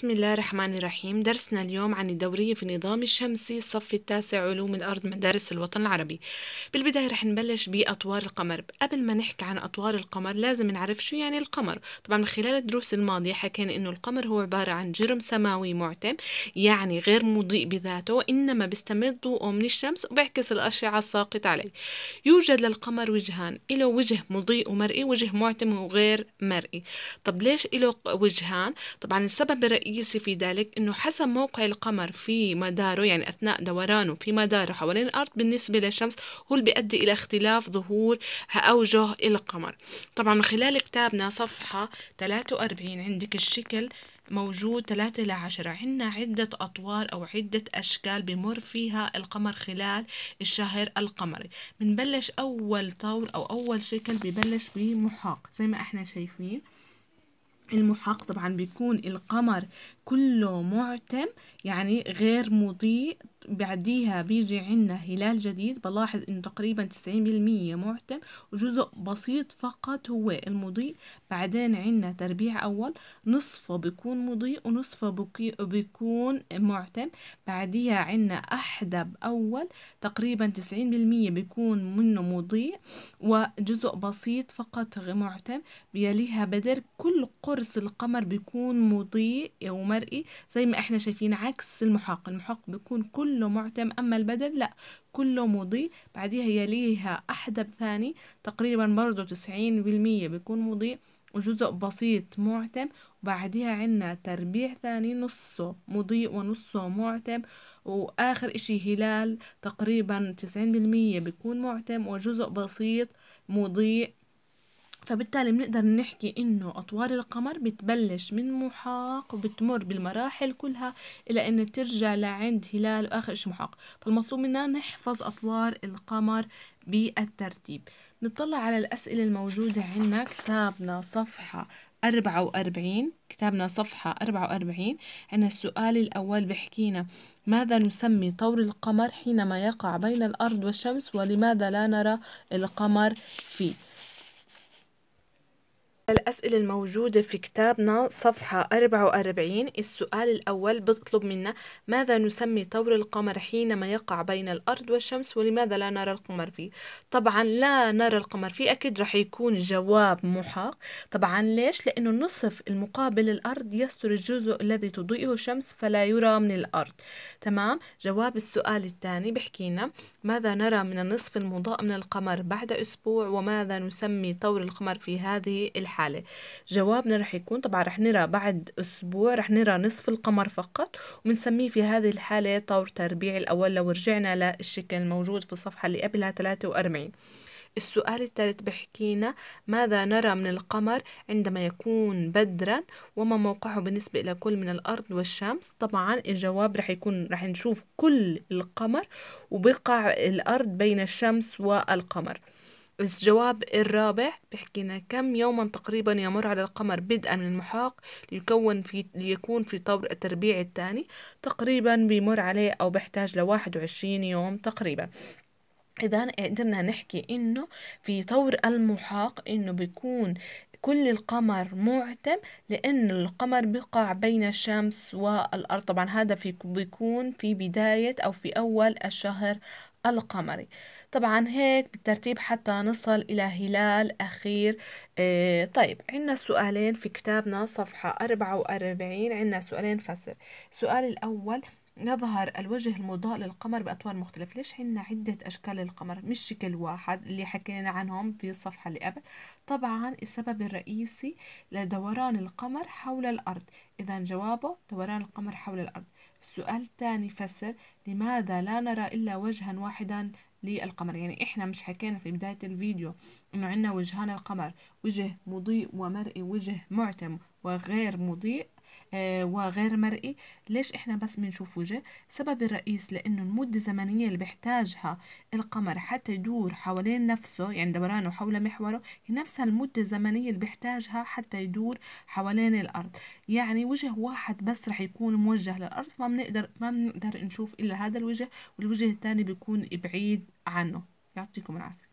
بسم الله الرحمن الرحيم درسنا اليوم عن الدورية في النظام الشمسي الصف التاسع علوم الأرض مدارس الوطن العربي بالبداية رح نبلش بأطوار القمر قبل ما نحكي عن أطوار القمر لازم نعرف شو يعني القمر طبعا من خلال الدروس الماضية حكينا إنه القمر هو عبارة عن جرم سماوي معتم يعني غير مضيء بذاته وإنما بيستمر ضوءه من الشمس وبيعكس الأشعة الساقطة عليه يوجد للقمر وجهان له وجه مضيء ومرئي وجه معتم وغير مرئي طب ليش له وجهان طبعا السبب الرئيسي في ذلك أنه حسب موقع القمر في مداره يعني أثناء دورانه في مداره حوالين الأرض بالنسبة للشمس هو اللي بيؤدي إلى اختلاف ظهور أوجه القمر طبعا من خلال كتابنا صفحة 43 عندك الشكل موجود 3 إلى 10 عندنا عدة أطوار أو عدة أشكال بمر فيها القمر خلال الشهر القمري بنبلش أول طور أو أول شكل ببلش بمحاق زي ما احنا شايفين المحاق طبعا بيكون القمر كله معتم يعني غير مضيء بعديها بيجي عنا هلال جديد بلاحظ انه تقريبا 90% معتم وجزء بسيط فقط هو المضيء بعدين عنا تربيع اول نصفه بيكون مضيء ونصفه بيكون معتم بعديها عنا احدب اول تقريبا 90% بيكون منه مضيء وجزء بسيط فقط معتم بيليها بدر كل قرص القمر بيكون مضيء ومر المرئي زي ما احنا شايفين عكس المحاق المحاق بيكون كله معتم اما البدن لا كله مضيء بعديها يليها احدب ثاني تقريبا برضو تسعين بالمية بيكون مضيء وجزء بسيط معتم وبعدها عنا تربيع ثاني نصه مضيء ونصه معتم وآخر إشي هلال تقريبا تسعين بالمية بيكون معتم وجزء بسيط مضيء فبالتالي بنقدر نحكي إنه أطوار القمر بتبلش من محاق وبتمر بالمراحل كلها إلى أن ترجع لعند هلال وآخر شيء محاق فالمطلوب منا نحفظ أطوار القمر بالترتيب نطلع على الأسئلة الموجودة عندنا كتابنا صفحة 44 كتابنا صفحة 44 عندنا السؤال الأول بحكينا ماذا نسمي طور القمر حينما يقع بين الأرض والشمس ولماذا لا نرى القمر فيه الأسئلة الموجودة في كتابنا صفحة 44 السؤال الأول بطلب منا ماذا نسمي طور القمر حينما يقع بين الأرض والشمس ولماذا لا نرى القمر فيه طبعا لا نرى القمر فيه أكيد رح يكون جواب محاق طبعا ليش لأنه النصف المقابل الأرض يستر الجزء الذي تضيئه الشمس فلا يرى من الأرض تمام جواب السؤال الثاني بحكينا ماذا نرى من النصف المضاء من القمر بعد أسبوع وماذا نسمي طور القمر في هذه الحالة الحالة جوابنا رح يكون طبعا رح نرى بعد أسبوع رح نرى نصف القمر فقط وبنسميه في هذه الحالة طور تربيع الأول لو رجعنا للشكل الموجود في الصفحة اللي قبلها 43 السؤال الثالث بحكينا ماذا نرى من القمر عندما يكون بدرا وما موقعه بالنسبة إلى كل من الأرض والشمس طبعا الجواب رح يكون رح نشوف كل القمر وبقع الأرض بين الشمس والقمر الجواب الرابع بيحكينا كم يوما تقريبا يمر على القمر بدءا من المحاق ليكون في ليكون في طور التربيع الثاني تقريبا بيمر عليه أو بحتاج لواحد وعشرين يوم تقريبا إذا قدرنا نحكي إنه في طور المحاق إنه بيكون كل القمر معتم لأن القمر بقع بين الشمس والأرض طبعا هذا في بيكون في بداية أو في أول الشهر القمري طبعا هيك بالترتيب حتى نصل إلى هلال أخير إيه طيب عندنا سؤالين في كتابنا صفحة أربعة وأربعين عندنا سؤالين فصل السؤال الأول يظهر الوجه المضاء للقمر بأطوار مختلفة ليش عنا عدة أشكال للقمر مش شكل واحد اللي حكينا عنهم في الصفحة اللي قبل طبعا السبب الرئيسي لدوران القمر حول الأرض إذا جوابه دوران القمر حول الأرض السؤال الثاني فسر لماذا لا نرى إلا وجها واحدا للقمر يعني إحنا مش حكينا في بداية الفيديو إنه عنا وجهان القمر وجه مضيء ومرئي وجه معتم وغير مضيء آه، وغير مرئي ليش احنا بس بنشوف وجه السبب الرئيس لانه المده الزمنيه اللي بيحتاجها القمر حتى يدور حوالين نفسه يعني دورانه حول محوره هي نفسها المده الزمنيه اللي بيحتاجها حتى يدور حوالين الارض يعني وجه واحد بس رح يكون موجه للارض ما بنقدر ما بنقدر نشوف الا هذا الوجه والوجه الثاني بيكون بعيد عنه يعطيكم العافيه